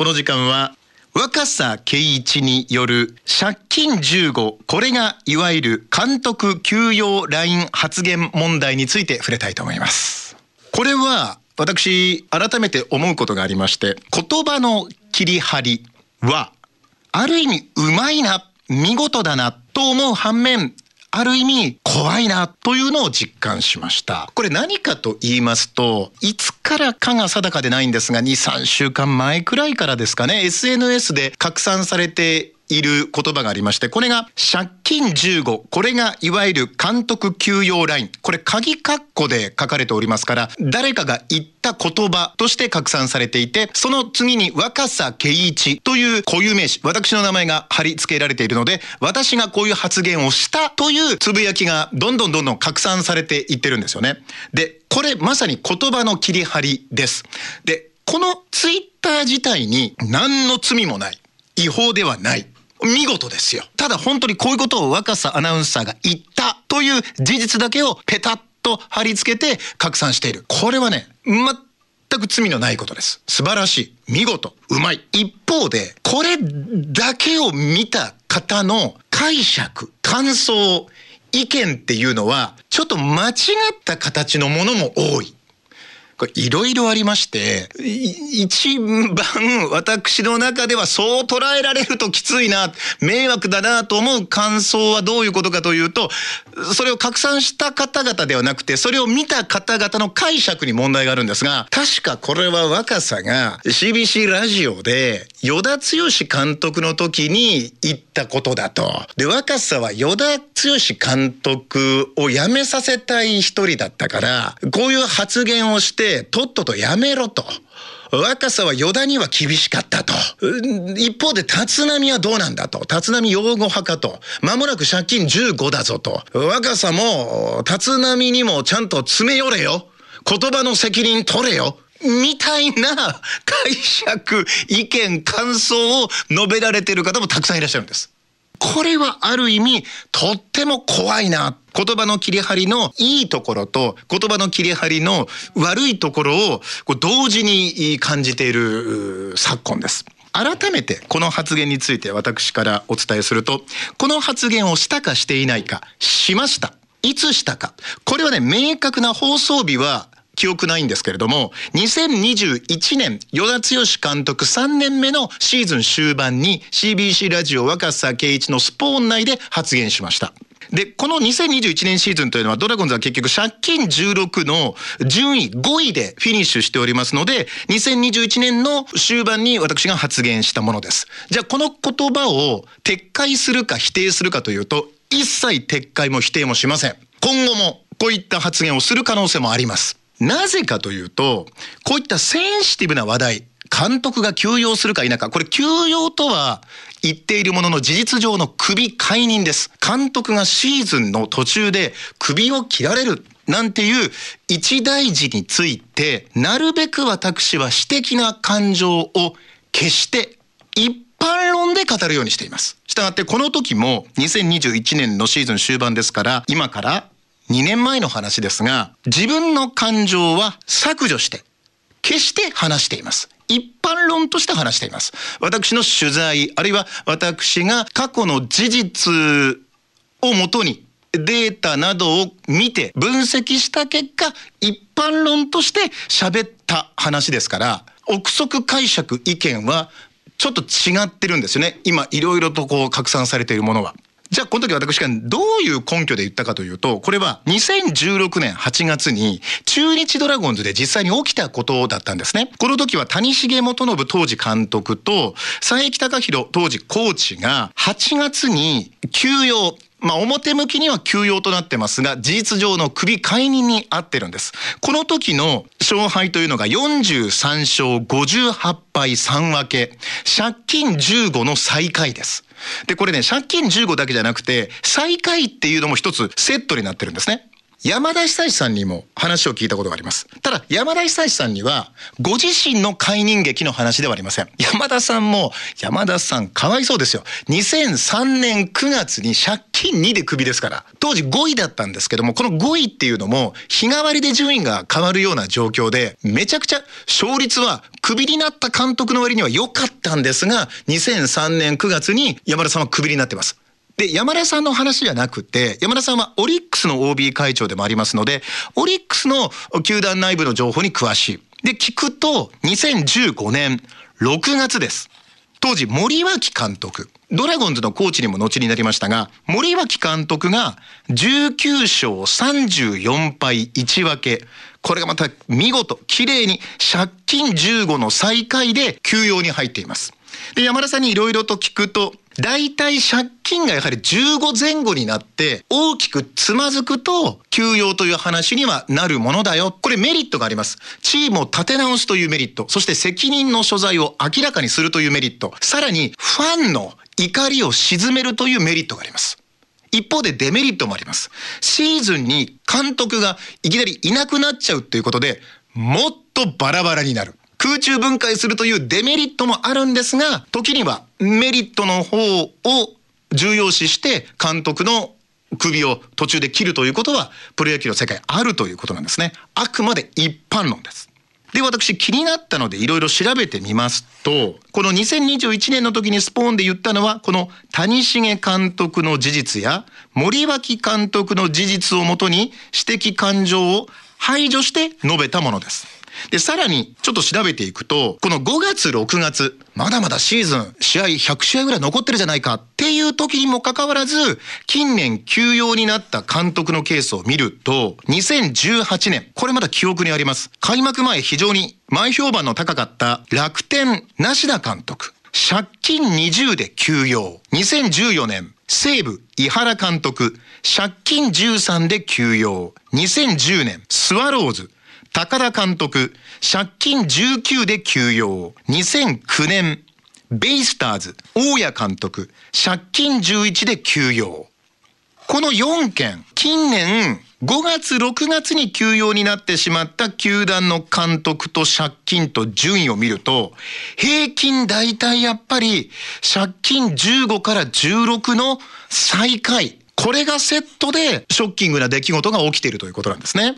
この時間は若狭圭一による借金15これがいわゆる監督休養ライン発言問題について触れたいと思いますこれは私改めて思うことがありまして言葉の切り張りはある意味うまいな見事だなと思う反面ある意味怖いなというのを実感しましたこれ何かと言いますといつからかが定かでないんですが23週間前くらいからですかね SNS で拡散されている言葉がありまして、これが借金15。これがいわゆる監督休養ライン。これ鍵括弧で書かれておりますから、誰かが言った言葉として拡散されていて、その次に若狭圭一という固有名詞、私の名前が貼り付けられているので、私がこういう発言をしたというつぶやきがどんどんどんどん拡散されていってるんですよね。で、これまさに言葉の切り張りです。で、このツイッター自体に何の罪もない。違法ではない。見事ですよ。ただ本当にこういうことを若狭アナウンサーが言ったという事実だけをペタッと貼り付けて拡散している。これはね、全く罪のないことです。素晴らしい。見事。うまい。一方で、これだけを見た方の解釈、感想、意見っていうのは、ちょっと間違った形のものも多い。いろいろありまして、一番私の中ではそう捉えられるときついな、迷惑だなと思う感想はどういうことかというと、それを拡散した方々ではなくて、それを見た方々の解釈に問題があるんですが、確かこれは若さが CBC ラジオで、与田剛監督の時に言ったことだと。で、若さは与田剛監督を辞めさせたい一人だったから、こういう発言をして、とっとと辞めろと。若さは与田には厳しかったと。一方で立浪はどうなんだと。立浪擁護派かと。間もなく借金15だぞと。若さも立浪にもちゃんと詰め寄れよ。言葉の責任取れよ。みたいな解釈、意見、感想を述べられている方もたくさんいらっしゃるんです。これはある意味とっても怖いな。言葉の切り張りのいいところと言葉の切り張りの悪いところを同時に感じている昨今です。改めてこの発言について私からお伝えすると、この発言をしたかしていないか、しました。いつしたか。これはね、明確な放送日は記憶ないんですけれども、2021年、与田剛監督3年目のシーズン終盤に CBC ラジオ若狭圭一のスポーン内で発言しました。で、この2021年シーズンというのはドラゴンズは結局借金16の順位5位でフィニッシュしておりますので、2021年の終盤に私が発言したものです。じゃあこの言葉を撤回するか否定するかというと、一切撤回も否定もしません。今後もこういった発言をする可能性もあります。なぜかというと、こういったセンシティブな話題、監督が休養するか否か、これ休養とは言っているものの事実上の首解任です。監督がシーズンの途中で首を切られる。なんていう一大事について、なるべく私は私的な感情を決して一般論で語るようにしています。したがってこの時も2021年のシーズン終盤ですから、今から2年前の話ですが、自分の感情は削除して、決して話しています。一般論として話しています。私の取材、あるいは私が過去の事実をもとにデータなどを見て分析した結果、一般論として喋った話ですから、憶測解釈意見はちょっと違ってるんですよね。今いろいろとこう拡散されているものは。じゃあこの時私がどういう根拠で言ったかというと、これは2016年8月に中日ドラゴンズで実際に起きたことだったんですね。この時は谷重元信当時監督と佐伯隆弘当時コーチが8月に休養、まあ、表向きには休養となってますが、事実上の首解任に合ってるんです。この時の勝敗というのが43勝58敗3分け、借金15の最下位です。で、これね、借金15だけじゃなくて、最下位っていうのも一つセットになってるんですね。山田久志さんにも話を聞いたことがあります。ただ、山田久志さんには、ご自身の解任劇の話ではありません。山田さんも、山田さんかわいそうですよ。2003年9月に借金2でクビですから。当時5位だったんですけども、この5位っていうのも、日替わりで順位が変わるような状況で、めちゃくちゃ勝率はクビになった監督の割には良かったんですが、2003年9月に山田さんはクビになってます。で、山田さんの話じゃなくて、山田さんはオリックスの OB 会長でもありますので、オリックスの球団内部の情報に詳しい。で、聞くと、2015年6月です。当時、森脇監督。ドラゴンズのコーチにも後になりましたが、森脇監督が19勝34敗1分け。これがまた見事、綺麗に借金15の最下位で休養に入っています。で、山田さんにいろいろと聞くと、大体借金がやはり15前後になって大きくつまずくと休養という話にはなるものだよ。これメリットがあります。チームを立て直すというメリット、そして責任の所在を明らかにするというメリット、さらにファンの怒りを鎮めるというメリットがあります。一方でデメリットもあります。シーズンに監督がいきなりいなくなっちゃうということで、もっとバラバラになる。空中分解するというデメリットもあるんですが、時にはメリットの方を重要視して監督の首を途中で切るということはプロ野球の世界あるということなんですね。あくまで一般論です。で、私気になったのでいろいろ調べてみますと、この2021年の時にスポーンで言ったのは、この谷繁監督の事実や森脇監督の事実をもとに指摘感情を排除して述べたものです。で、さらにちょっと調べていくと、この5月6月、まだまだシーズン、試合100試合ぐらい残ってるじゃないかっていう時にもかかわらず、近年休養になった監督のケースを見ると、2018年、これまだ記憶にあります。開幕前非常に前評判の高かった楽天、梨田監督。借金20で休養。2014年、西武、井原監督。借金13で休養。2010年、スワローズ。高田監督、借金19で休養。2009年、ベイスターズ、大谷監督、借金11で休養。この4件、近年、5月6月に休養になってしまった球団の監督と借金と順位を見ると、平均大体やっぱり借金15から16の最下位。これがセットでショッキングな出来事が起きているということなんですね。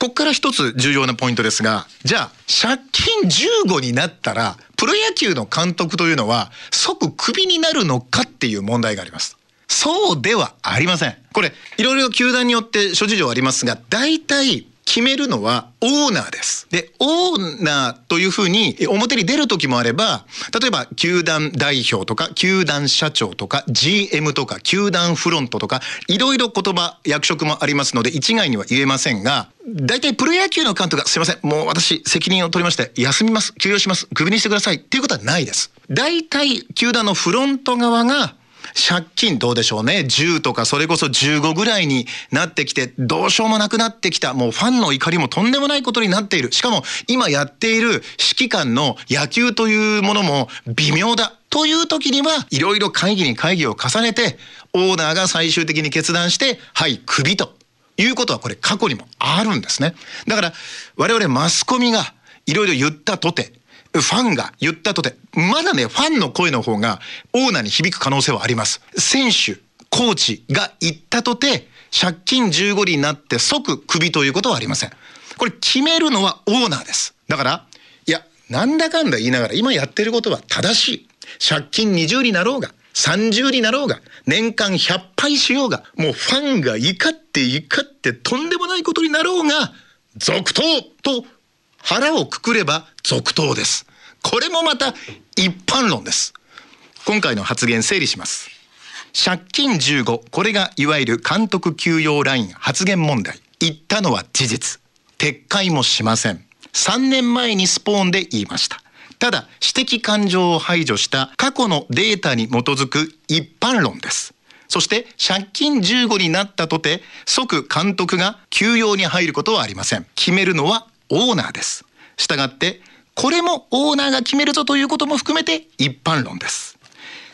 ここから一つ重要なポイントですが、じゃあ、借金15になったら、プロ野球の監督というのは即クビになるのかっていう問題があります。そうではありません。これ、いろいろ球団によって諸事情ありますが、大体決めるのはオーナーです。で、オーナーというふうに表に出る時もあれば、例えば球団代表とか、球団社長とか、GM とか、球団フロントとか、いろいろ言葉、役職もありますので、一概には言えませんが、大体プロ野球の監督が、すいません、もう私責任を取りまして、休みます、休養します、クビにしてくださいっていうことはないです。大体球団のフロント側が、借金どうでしょうね。10とかそれこそ15ぐらいになってきて、どうしようもなくなってきた。もうファンの怒りもとんでもないことになっている。しかも今やっている指揮官の野球というものも微妙だ。という時には、いろいろ会議に会議を重ねて、オーナーが最終的に決断して、はい、クビということはこれ過去にもあるんですね。だから我々マスコミがいろいろ言ったとて、ファンが言ったとて、まだね、ファンの声の方がオーナーに響く可能性はあります。選手、コーチが言ったとて、借金15里になって即クビということはありません。これ決めるのはオーナーです。だから、いや、なんだかんだ言いながら今やってることは正しい。借金20になろうが、30になろうが、年間100敗しようが、もうファンが怒って怒ってとんでもないことになろうが、続投と腹をくくれば続投です。これもまた一般論です。今回の発言整理します。借金15これがいわゆる監督休養ライン発言問題言ったのは事実撤回もしません3年前にスポーンで言いましたただ私的感情を排除した過去のデータに基づく一般論ですそして借金15になったとて即監督が休養に入ることはありません決めるのはオーナーです。したがってこれもオーナーが決めるぞということも含めて一般論です。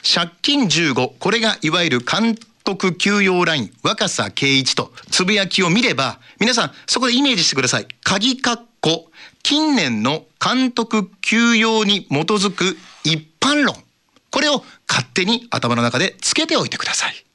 借金15これがいわゆる監督休養ライン若狭圭一とつぶやきを見れば皆さんそこでイメージしてください。鍵括弧近年の監督休養に基づく一般論これを勝手に頭の中でつけておいてください。